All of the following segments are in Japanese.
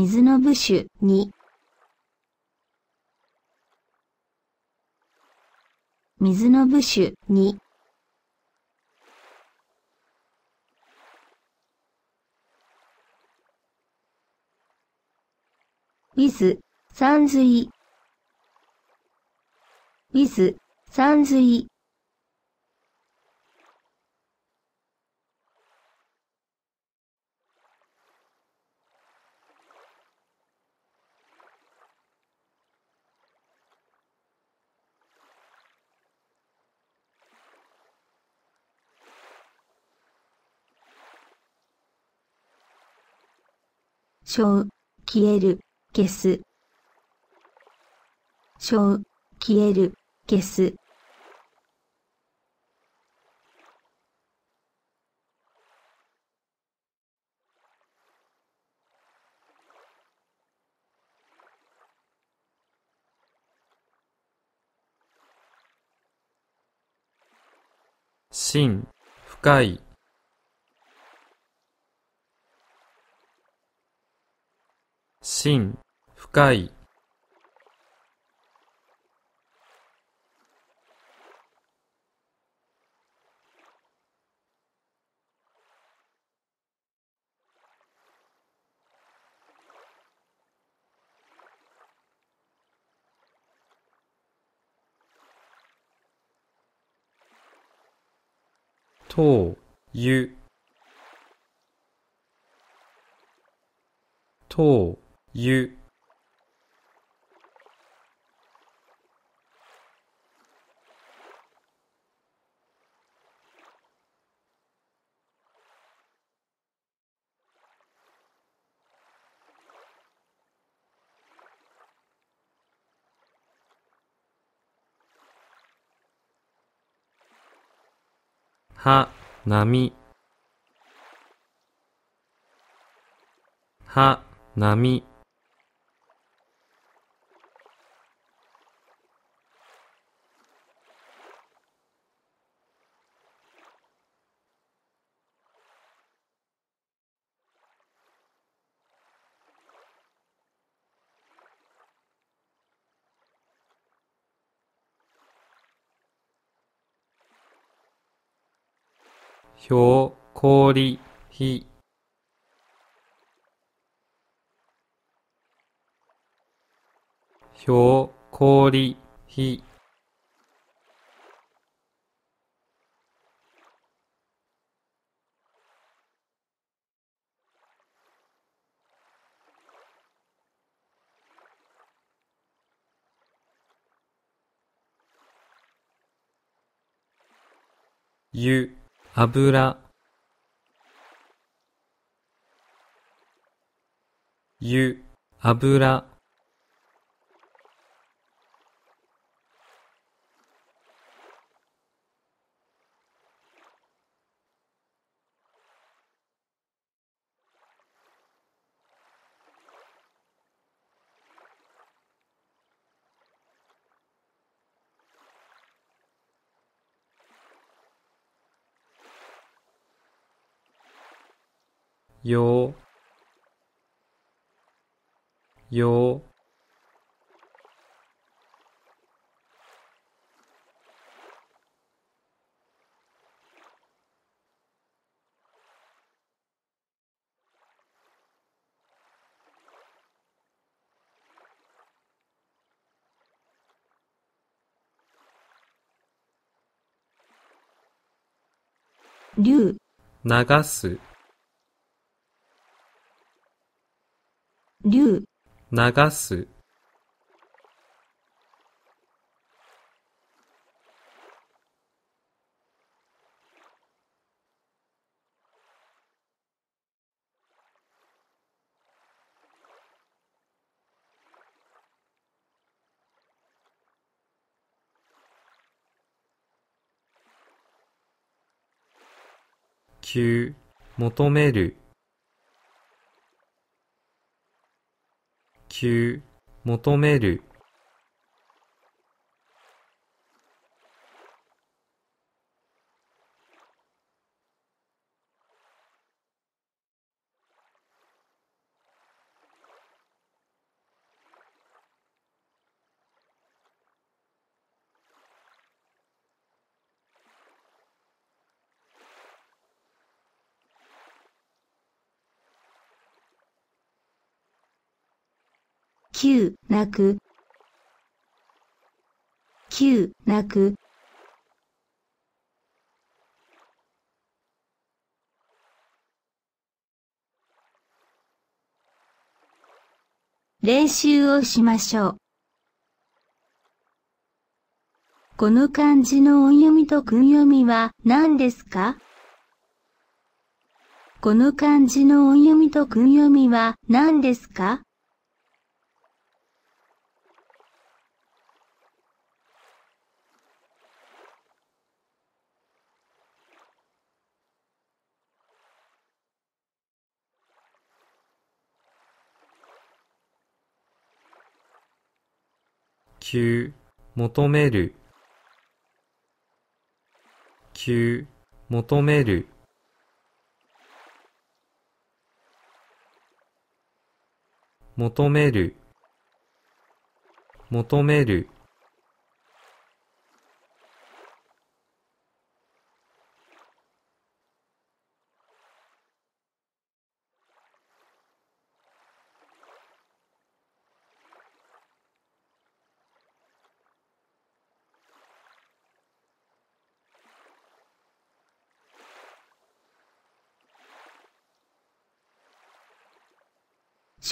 水の部首に。水の部首に。ウィズ、さんずい。ウィズ、さんずい。消、消える、消す。消、消える、消す。深、深い。深、深い。とゆとゆは、なみ。は、なみ。ひょう、こり、ひ。ひょう、こり、ひ。ゆ。油油油よよ流流す流流す求求める求、求める、9、泣く。9、泣く。練習をしましょう。この漢字の音読みと訓読みは何ですかこの漢字の音読みと訓読みは何ですか求求める求求める求める求める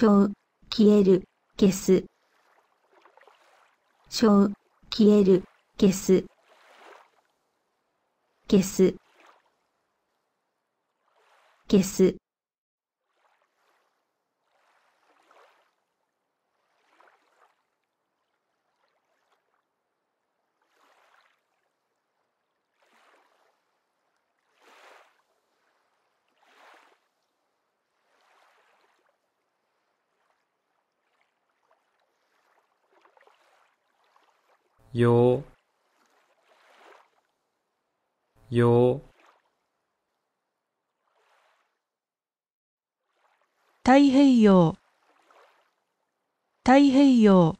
消、消える、消す。消、消える、消す。消す。消す。よよ太平洋太平洋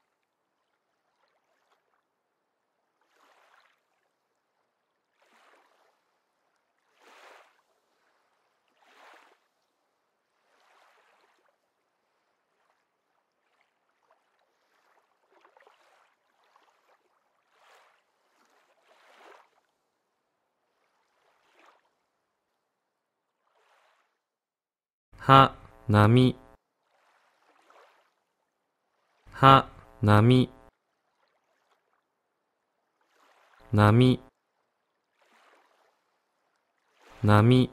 は、なみ。は、なみ。なみ。なみ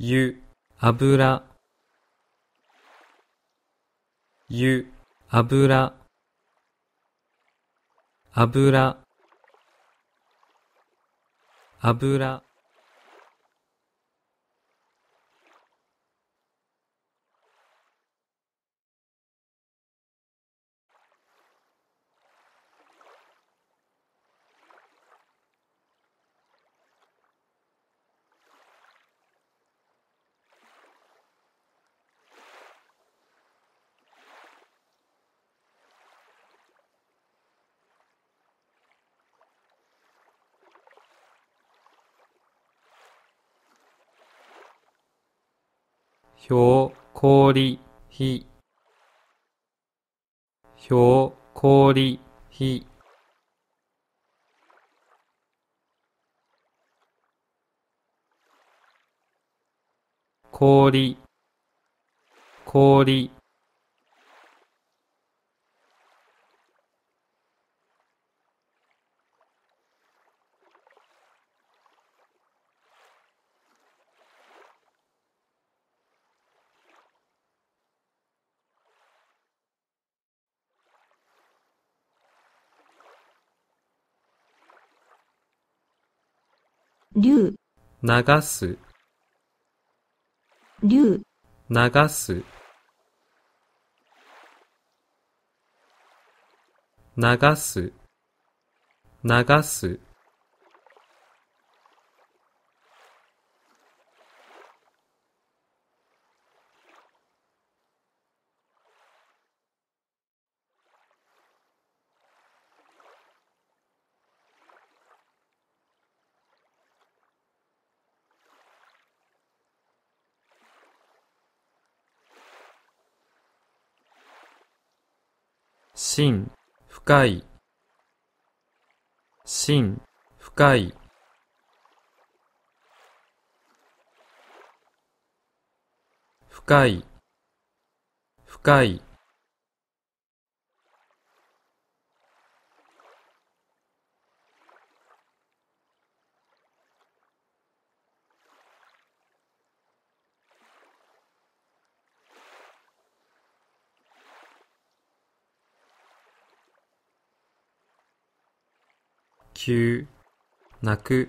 ゆ、油、ゆ、油、油、油ひょうこりひょうこりひ氷氷流流す流流す流す流す深、深い、深、深い。深い、深い。急泣く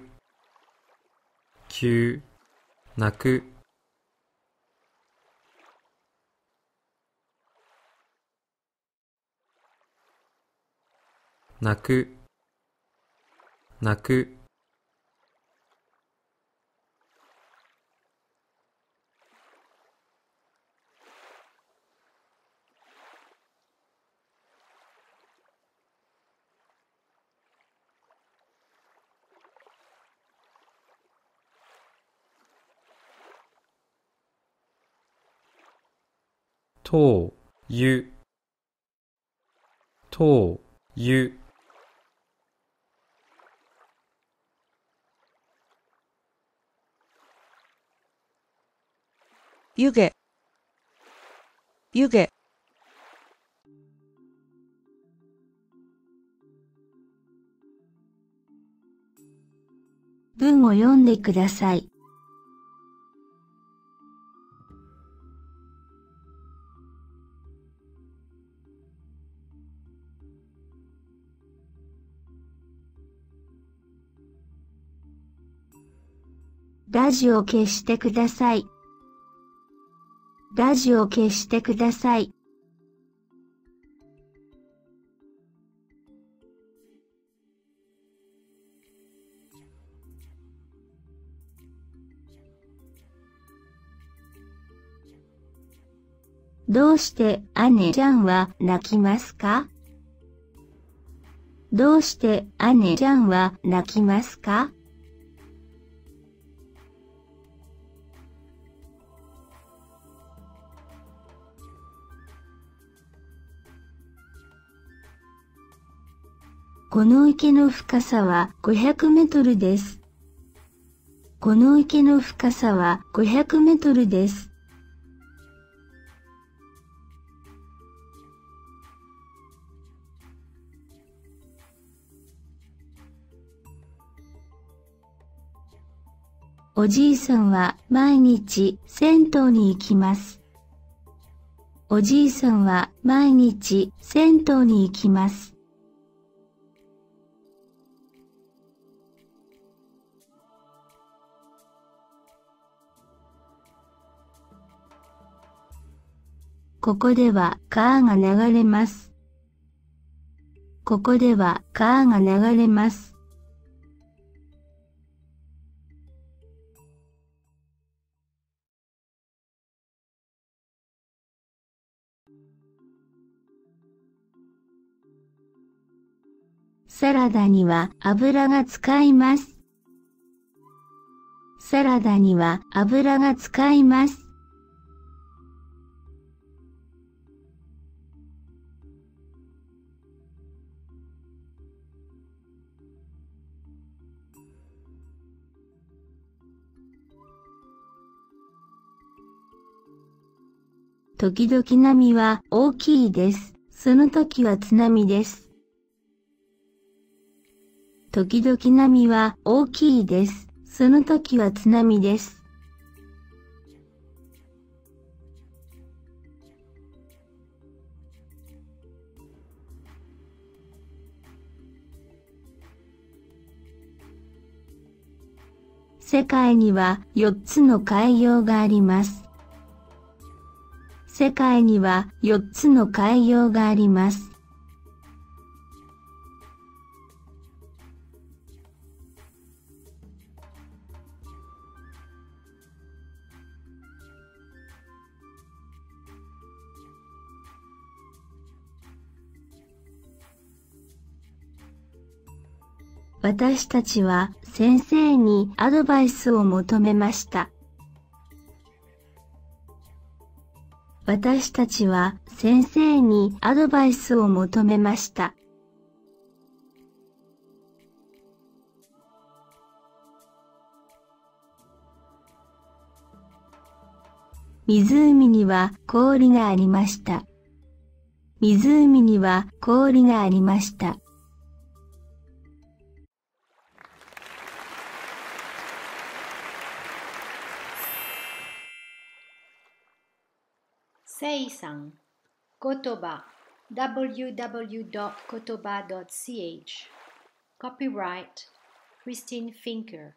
な泣く泣く泣くとうゆとうゆ湯気湯気文を読んでください。ラジオ消してください。ラジオ消してください。どうして姉ちゃんは泣きますかどうして姉ちゃんは泣きますかこの池の深さは500メートルです。この池の深さは500メートルです。おじいさんは毎日銭湯に行きます。おじいさんは毎日銭湯に行きます。ここでは川が流れます。ここでは川が流れます。サラダには油が使います。サラダには油が使います。時々波は大きいです。その時は津波です。時々波は大きいです。その時は津波です。世界には4つの海洋があります。世界には4つの海洋があります。私たちは先生にアドバイスを求めました。私たちは先生にアドバイスを求めました。湖には氷がありました。湖には氷がありました。Seisan, Kotoba, www.kotoba.ch. Copyright Christine Finker.